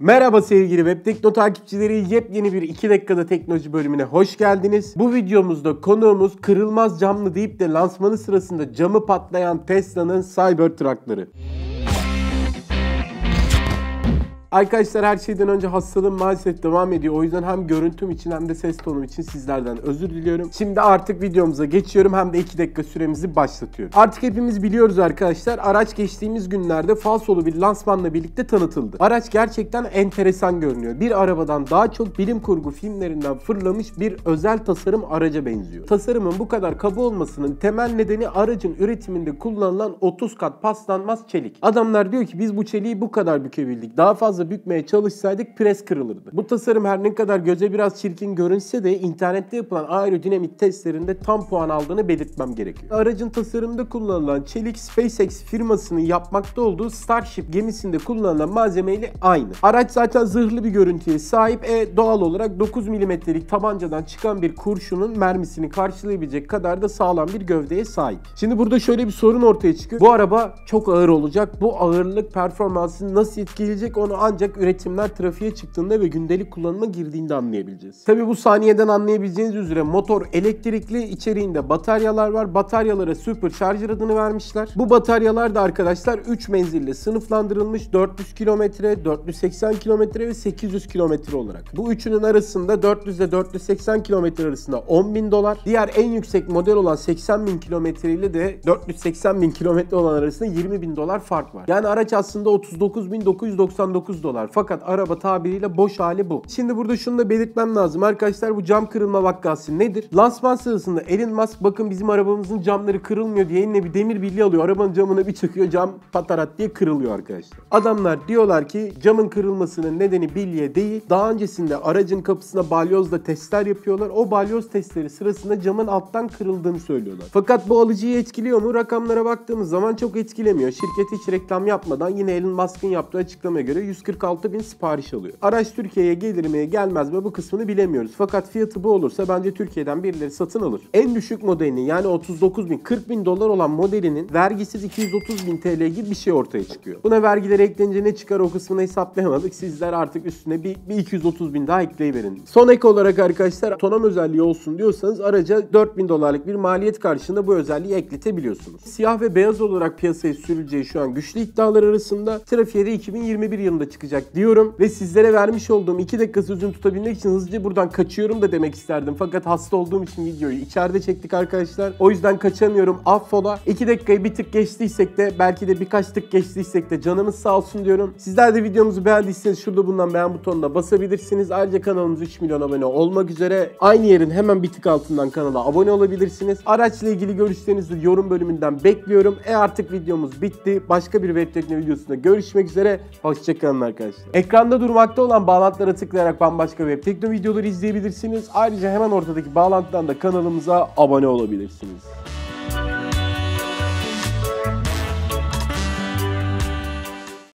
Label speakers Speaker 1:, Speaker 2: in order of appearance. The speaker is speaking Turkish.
Speaker 1: Merhaba sevgili Webtekno takipçileri. Yepyeni bir 2 dakikada teknoloji bölümüne hoş geldiniz. Bu videomuzda konuğumuz kırılmaz camlı deyip de lansmanı sırasında camı patlayan Tesla'nın Cybertruck'ları. Arkadaşlar her şeyden önce hastalığım maalesef devam ediyor. O yüzden hem görüntüm için hem de ses tonum için sizlerden özür diliyorum. Şimdi artık videomuza geçiyorum hem de 2 dakika süremizi başlatıyorum. Artık hepimiz biliyoruz arkadaşlar araç geçtiğimiz günlerde falsolu bir lansmanla birlikte tanıtıldı. Araç gerçekten enteresan görünüyor. Bir arabadan daha çok bilim kurgu filmlerinden fırlamış bir özel tasarım araca benziyor. Tasarımın bu kadar kaba olmasının temel nedeni aracın üretiminde kullanılan 30 kat paslanmaz çelik. Adamlar diyor ki biz bu çeliği bu kadar bükebildik. Daha fazla boğazımıza bükmeye çalışsaydık pres kırılırdı. Bu tasarım her ne kadar göze biraz çirkin görünse de internette yapılan aerodinamik testlerinde tam puan aldığını belirtmem gerekiyor. Aracın tasarımında kullanılan çelik SpaceX firmasının yapmakta olduğu Starship gemisinde kullanılan malzemeyle aynı. Araç zaten zırhlı bir görüntüye sahip e doğal olarak 9 milimetrelik tabancadan çıkan bir kurşunun mermisini karşılayabilecek kadar da sağlam bir gövdeye sahip. Şimdi burada şöyle bir sorun ortaya çıkıyor. Bu araba çok ağır olacak. Bu ağırlık performansını nasıl etkileyecek onu an ancak üretimler trafiğe çıktığında ve gündelik kullanıma girdiğinde anlayabileceğiz. Tabi bu saniyeden anlayabileceğiniz üzere motor elektrikli içeriğinde bataryalar var. Bataryalara Super supercharger adını vermişler. Bu bataryalar da arkadaşlar 3 menzille sınıflandırılmış 400 kilometre, 480 kilometre ve 800 kilometre olarak. Bu üçünün arasında 400 ile 480 kilometre arasında 10 bin dolar. Diğer en yüksek model olan 80 bin kilometre ile de 480 bin kilometre olan arasında 20 bin dolar fark var. Yani araç aslında 39.999 9 dolar. Fakat araba tabiriyle boş hali bu. Şimdi burada şunu da belirtmem lazım. Arkadaşlar bu cam kırılma vakkası nedir? Lansman sırasında Elon Musk bakın bizim arabamızın camları kırılmıyor diye eline bir demir bilye alıyor. Arabanın camına bir çakıyor cam patarat diye kırılıyor arkadaşlar. Adamlar diyorlar ki camın kırılmasının nedeni bilye değil. Daha öncesinde aracın kapısına balyozla testler yapıyorlar. O balyoz testleri sırasında camın alttan kırıldığını söylüyorlar. Fakat bu alıcıyı etkiliyor mu? Rakamlara baktığımız zaman çok etkilemiyor. Şirket hiç reklam yapmadan yine Elon Musk'ın yaptığı açıklamaya göre 100 146 bin sipariş alıyor. Araç Türkiye'ye gelir mi gelmez mi bu kısmını bilemiyoruz. Fakat fiyatı bu olursa bence Türkiye'den birileri satın alır. En düşük modelini yani 39 bin 40 bin dolar olan modelinin vergisiz 230 bin TL gibi bir şey ortaya çıkıyor. Buna vergileri eklenince ne çıkar o kısmını hesaplayamadık. Sizler artık üstüne bir, bir 230 bin daha ekleyiverin. Son ek olarak arkadaşlar tonom özelliği olsun diyorsanız araca 4 bin dolarlık bir maliyet karşılığında bu özelliği ekletebiliyorsunuz. Siyah ve beyaz olarak piyasaya sürüleceği şu an güçlü iddialar arasında trafiğe de 2021 yılında çıkacak diyorum. Ve sizlere vermiş olduğum 2 dakika sözünü tutabilmek için hızlıca buradan kaçıyorum da demek isterdim. Fakat hasta olduğum için videoyu içeride çektik arkadaşlar. O yüzden kaçamıyorum affola. 2 dakikayı bir tık geçtiysek de belki de birkaç tık geçtiysek de canımız sağ olsun diyorum. Sizler de videomuzu beğendiyseniz şurada bundan beğen butonuna basabilirsiniz. Ayrıca kanalımız 3 milyon abone olmak üzere. Aynı yerin hemen bir tık altından kanala abone olabilirsiniz. Araçla ilgili görüşlerinizi yorum bölümünden bekliyorum. E artık videomuz bitti. Başka bir web teknoloji videosunda görüşmek üzere. Hoşçakalın arkadaşlar. Ekranda durmakta olan bağlantılara tıklayarak bambaşka web tekno videoları izleyebilirsiniz. Ayrıca hemen ortadaki bağlantıdan da kanalımıza abone olabilirsiniz.